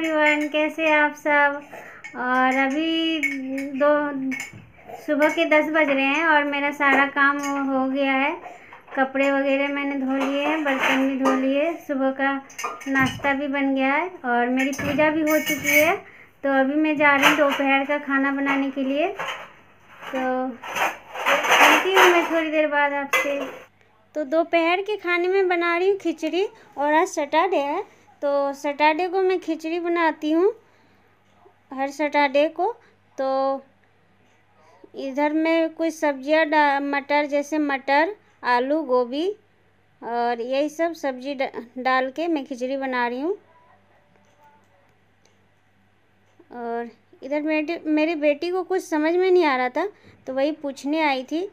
everyone कैसे आप सब और अभी दो सुबह के दस बज रहे हैं और मेरा सारा काम हो गया है कपड़े वगैरह मैंने धो लिए हैं बर्तन भी धो लिए सुबह का नाश्ता भी बन गया है और मेरी पूजा भी हो चुकी है तो अभी मैं जा रही हूँ दोपहर का खाना बनाने के लिए तो मिलती हूँ मैं थोड़ी देर बाद आपसे तो दोपहर के खाने में बना रही हूँ खिचड़ी और आज सैटरडे है तो सैटरडे को मैं खिचड़ी बनाती हूँ हर सैटरडे को तो इधर में कुछ सब्जियाँ मटर जैसे मटर आलू गोभी और यही सब सब्जी डा, डाल के मैं खिचड़ी बना रही हूँ और इधर मेरी मेरी बेटी को कुछ समझ में नहीं आ रहा था तो वही पूछने आई थी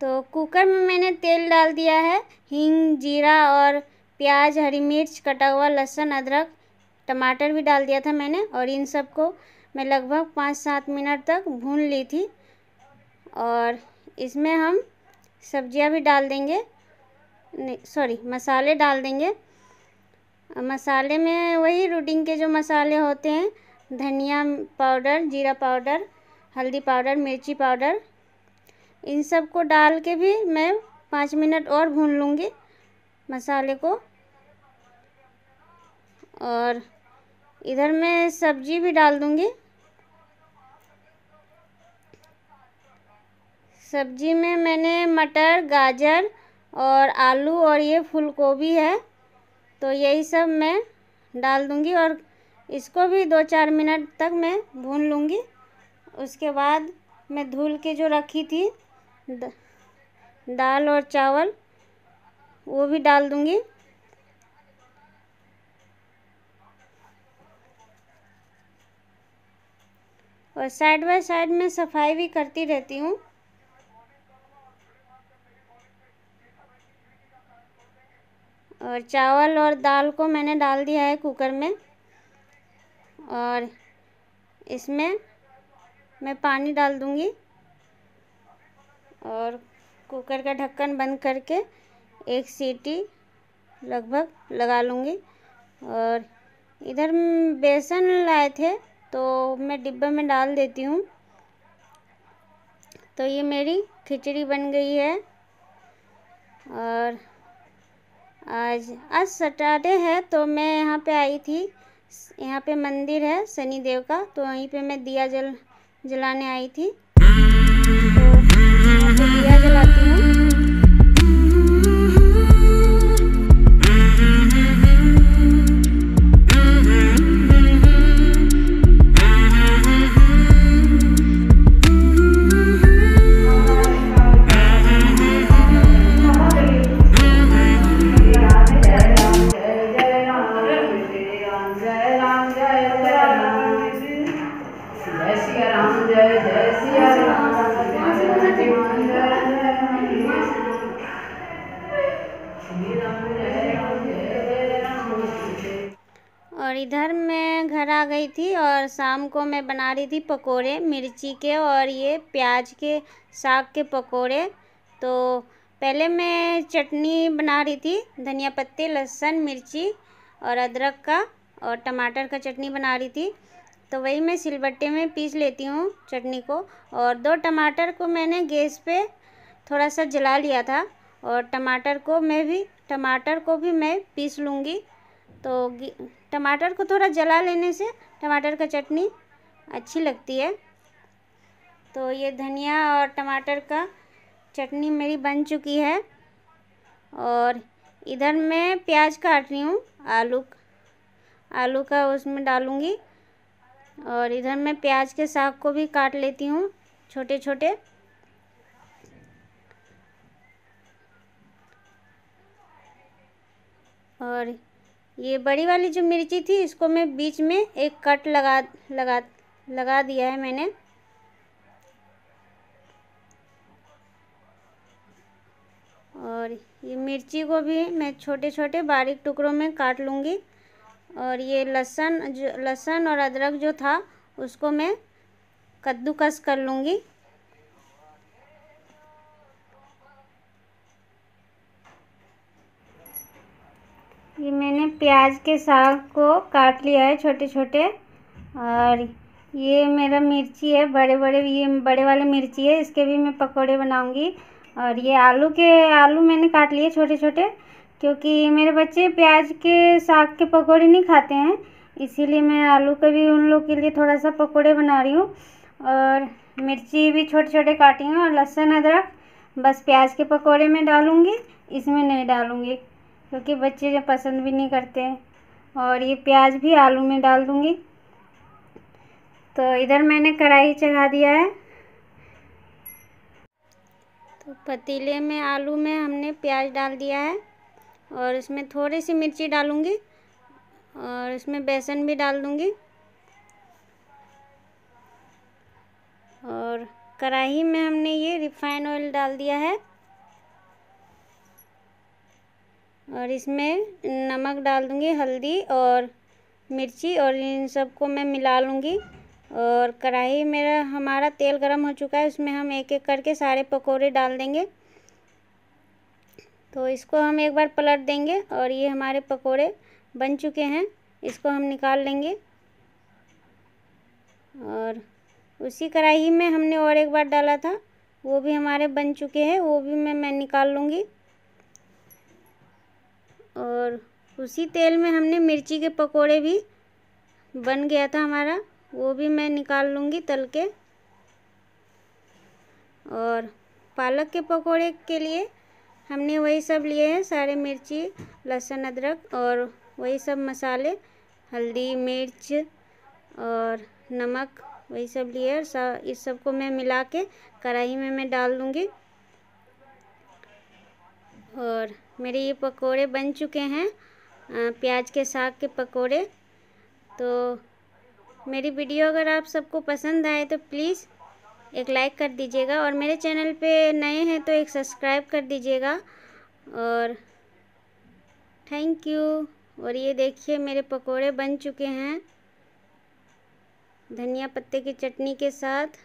तो कुकर में मैंने तेल डाल दिया है हींग जीरा और प्याज हरी मिर्च कटा हुआ लहसुन अदरक टमाटर भी डाल दिया था मैंने और इन सब को मैं लगभग पाँच सात मिनट तक भून ली थी और इसमें हम सब्जियां भी डाल देंगे सॉरी मसाले डाल देंगे मसाले में वही रूटीन के जो मसाले होते हैं धनिया पाउडर जीरा पाउडर हल्दी पाउडर मिर्ची पाउडर इन सब को डाल के भी मैं पाँच मिनट और भून लूँगी मसाले को और इधर मैं सब्जी भी डाल दूँगी सब्जी में मैंने मटर गाजर और आलू और ये फूल गोभी है तो यही सब मैं डाल दूँगी और इसको भी दो चार मिनट तक मैं भून लूँगी उसके बाद मैं धुल के जो रखी थी दाल और चावल वो भी डाल दूंगी और साइड बाय साइड में सफाई भी करती रहती हूँ और चावल और दाल को मैंने डाल दिया है कुकर में और इसमें मैं पानी डाल दूंगी और कुकर का ढक्कन बंद करके एक सीटी लगभग लगा लूँगी और इधर बेसन लाए थे तो मैं डिब्बे में डाल देती हूँ तो ये मेरी खिचड़ी बन गई है और आज आज सटरडे है तो मैं यहाँ पे आई थी यहाँ पे मंदिर है शनिदेव का तो वहीं पे मैं दिया जल जलाने आई थी और इधर मैं घर आ गई थी और शाम को मैं बना रही थी पकोड़े मिर्ची के और ये प्याज के साग के पकोड़े तो पहले मैं चटनी बना रही थी धनिया पत्ते लहसुन मिर्ची और अदरक का और टमाटर का चटनी बना रही थी तो वही मैं सिलबट्टे में पीस लेती हूँ चटनी को और दो टमाटर को मैंने गैस पे थोड़ा सा जला लिया था और टमाटर को मैं भी टमाटर को भी मैं पीस लूँगी तो टमाटर को थोड़ा जला लेने से टमाटर का चटनी अच्छी लगती है तो ये धनिया और टमाटर का चटनी मेरी बन चुकी है और इधर मैं प्याज काट रही हूँ आलू आलू का उसमें डालूँगी और इधर मैं प्याज के साग को भी काट लेती हूँ छोटे छोटे और ये बड़ी वाली जो मिर्ची थी इसको मैं बीच में एक कट लगा लगा लगा दिया है मैंने और ये मिर्ची को भी मैं छोटे छोटे बारीक टुकड़ों में काट लूँगी और ये लहसुन जो लहसुन और अदरक जो था उसको मैं कद्दूकस कर लूँगी ये मैंने प्याज के साग को काट लिया है छोटे छोटे और ये मेरा मिर्ची है बड़े बड़े ये बड़े वाले मिर्ची है इसके भी मैं पकोड़े बनाऊंगी और ये आलू के आलू मैंने काट लिए छोटे छोटे क्योंकि मेरे बच्चे प्याज के साग के पकोड़े नहीं खाते हैं इसीलिए मैं आलू का भी उन लोग के लिए थोड़ा सा पकोड़े बना रही हूँ और मिर्ची भी छोटे छोटे काटी हूँ और लहसुन अदरक बस प्याज के पकौड़े में डालूँगी इसमें नहीं डालूँगी क्योंकि बच्चे पसंद भी नहीं करते और ये प्याज भी आलू में डाल दूँगी तो इधर मैंने कढ़ाई चढ़ा दिया है तो पतीले में आलू में हमने प्याज डाल दिया है और इसमें थोड़ी सी मिर्ची डालूँगी और इसमें बेसन भी डाल दूँगी और कढ़ाई में हमने ये रिफाइन ऑयल डाल दिया है और इसमें नमक डाल दूँगी हल्दी और मिर्ची और इन सबको मैं मिला लूँगी और कढ़ाई मेरा हमारा तेल गरम हो चुका है उसमें हम एक एक करके सारे पकौड़े डाल देंगे तो इसको हम एक बार पलट देंगे और ये हमारे पकोड़े बन चुके हैं इसको हम निकाल लेंगे और उसी कढ़ाई में हमने और एक बार डाला था वो भी हमारे बन चुके हैं वो भी मैं मैं निकाल लूँगी और उसी तेल में हमने मिर्ची के पकोड़े भी बन गया था हमारा वो भी मैं निकाल लूँगी तल के और पालक के पकोड़े के लिए हमने वही सब लिए हैं सारे मिर्ची लहसुन अदरक और वही सब मसाले हल्दी मिर्च और नमक वही सब लिए और इस सबको मैं मिला के कढ़ाई में मैं डाल दूँगी और मेरे ये पकोड़े बन चुके हैं प्याज के साग के पकोड़े तो मेरी वीडियो अगर आप सबको पसंद आए तो प्लीज़ एक लाइक कर दीजिएगा और मेरे चैनल पे नए हैं तो एक सब्सक्राइब कर दीजिएगा और थैंक यू और ये देखिए मेरे पकोड़े बन चुके हैं धनिया पत्ते की चटनी के साथ